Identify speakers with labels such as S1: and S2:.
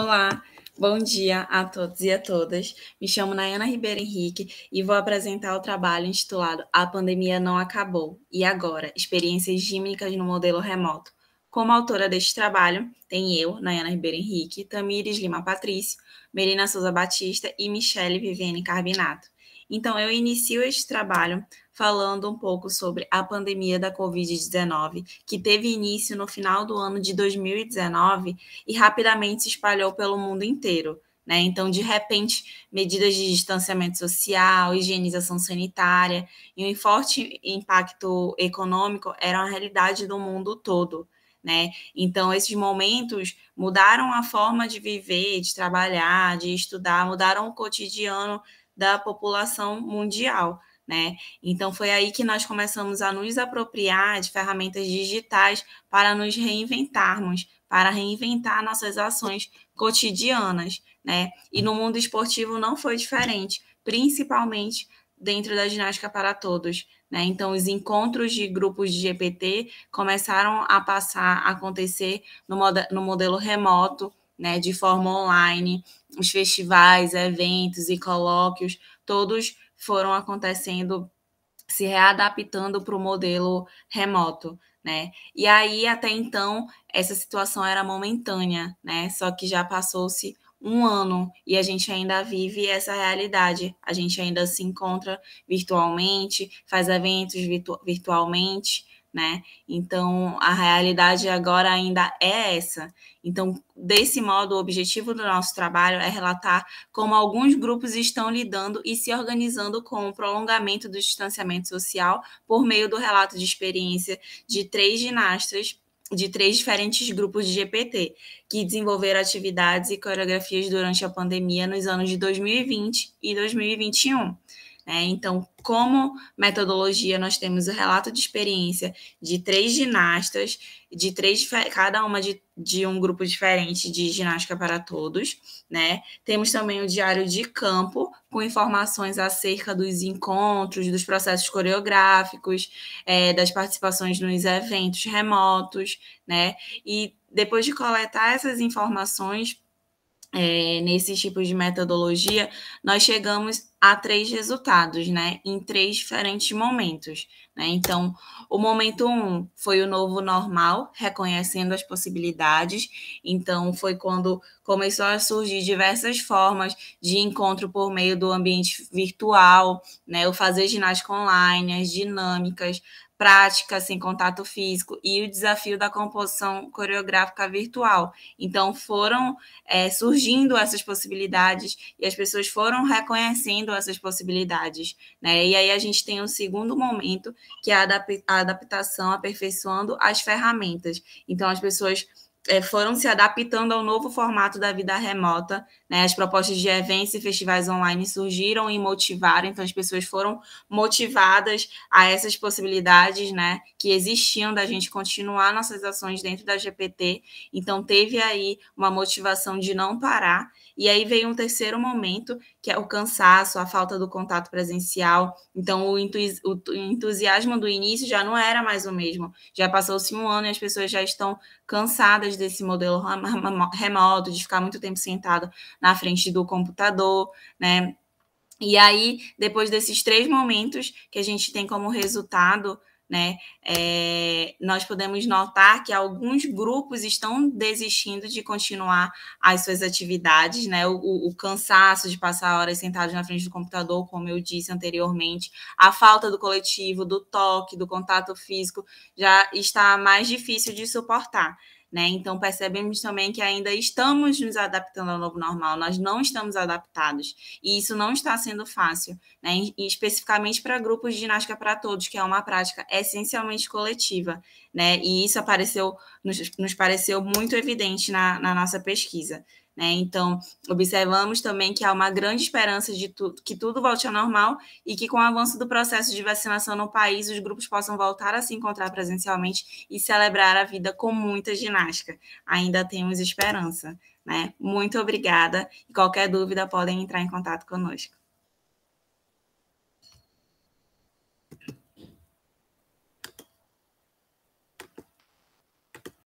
S1: Olá, bom dia a todos e a todas. Me chamo Nayana Ribeiro Henrique e vou apresentar o trabalho intitulado A Pandemia Não Acabou e Agora Experiências Gímicas no Modelo Remoto. Como autora deste trabalho, tem eu, Nayana Ribeiro Henrique, Tamires Lima Patrício, Melina Souza Batista e Michele Viviane Carbinato. Então, eu inicio este trabalho falando um pouco sobre a pandemia da Covid-19, que teve início no final do ano de 2019 e rapidamente se espalhou pelo mundo inteiro. Né? Então, de repente, medidas de distanciamento social, higienização sanitária e um forte impacto econômico eram a realidade do mundo todo. Né? Então, esses momentos mudaram a forma de viver, de trabalhar, de estudar, mudaram o cotidiano da população mundial né? Então foi aí que nós começamos a nos apropriar de ferramentas digitais para nos reinventarmos, para reinventar nossas ações cotidianas, né? E no mundo esportivo não foi diferente, principalmente dentro da ginástica para todos. Né? Então, os encontros de grupos de GPT começaram a passar a acontecer no, no modelo remoto, né? de forma online. Os festivais, eventos e colóquios todos foram acontecendo, se readaptando para o modelo remoto. Né? E aí, até então, essa situação era momentânea, né? Só que já passou-se um ano e a gente ainda vive essa realidade. A gente ainda se encontra virtualmente, faz eventos virtu virtualmente, né? Então, a realidade agora ainda é essa. Então, desse modo, o objetivo do nosso trabalho é relatar como alguns grupos estão lidando e se organizando com o prolongamento do distanciamento social por meio do relato de experiência de três ginastas de três diferentes grupos de GPT, que desenvolveram atividades e coreografias durante a pandemia nos anos de 2020 e 2021. Né? então, como metodologia, nós temos o relato de experiência de três ginastas, de três cada uma de, de um grupo diferente de ginástica para todos, né? Temos também o diário de campo com informações acerca dos encontros, dos processos coreográficos, é, das participações nos eventos remotos, né? E depois de coletar essas informações é, nesses tipos de metodologia, nós chegamos a três resultados, né? Em três diferentes momentos. Né? Então, o momento um foi o novo normal, reconhecendo as possibilidades. Então, foi quando começou a surgir diversas formas de encontro por meio do ambiente virtual, né? O fazer ginástica online, as dinâmicas, prática, sem assim, contato físico, e o desafio da composição coreográfica virtual. Então, foram é, surgindo essas possibilidades e as pessoas foram reconhecendo essas possibilidades. Né? E aí a gente tem um segundo momento, que é a adaptação, aperfeiçoando as ferramentas. Então, as pessoas é, foram se adaptando ao novo formato da vida remota. Né? As propostas de eventos e festivais online surgiram e motivaram, então as pessoas foram motivadas a essas possibilidades né, que existiam da gente continuar nossas ações dentro da GPT. Então teve aí uma motivação de não parar. E aí veio um terceiro momento, que é o cansaço, a falta do contato presencial. Então, o, entusiasmo do início já não era mais o mesmo. Já passou-se um ano e as pessoas já estão cansadas desse modelo remoto, de ficar muito tempo sentado na frente do computador, né? E aí, depois desses três momentos que a gente tem como resultado, né, é, nós podemos notar que alguns grupos estão desistindo de continuar as suas atividades, né, o, o, cansaço de passar horas sentados na frente do computador, como eu disse anteriormente, a falta do coletivo, do toque, do contato físico, já está mais difícil de suportar. Né? Então, percebemos também que ainda estamos nos adaptando ao novo normal, nós não estamos adaptados, e isso não está sendo fácil, né? e especificamente para grupos de ginástica para todos, que é uma prática essencialmente coletiva, né? e isso apareceu, nos, nos pareceu muito evidente na, na nossa pesquisa. Né? Então, observamos também que há uma grande esperança de tu, que tudo volte ao normal e que, com o avanço do processo de vacinação no país, os grupos possam voltar a se encontrar presencialmente e celebrar a vida com muita ginástica. Ainda temos esperança. Né? Muito obrigada e qualquer dúvida podem entrar em contato conosco.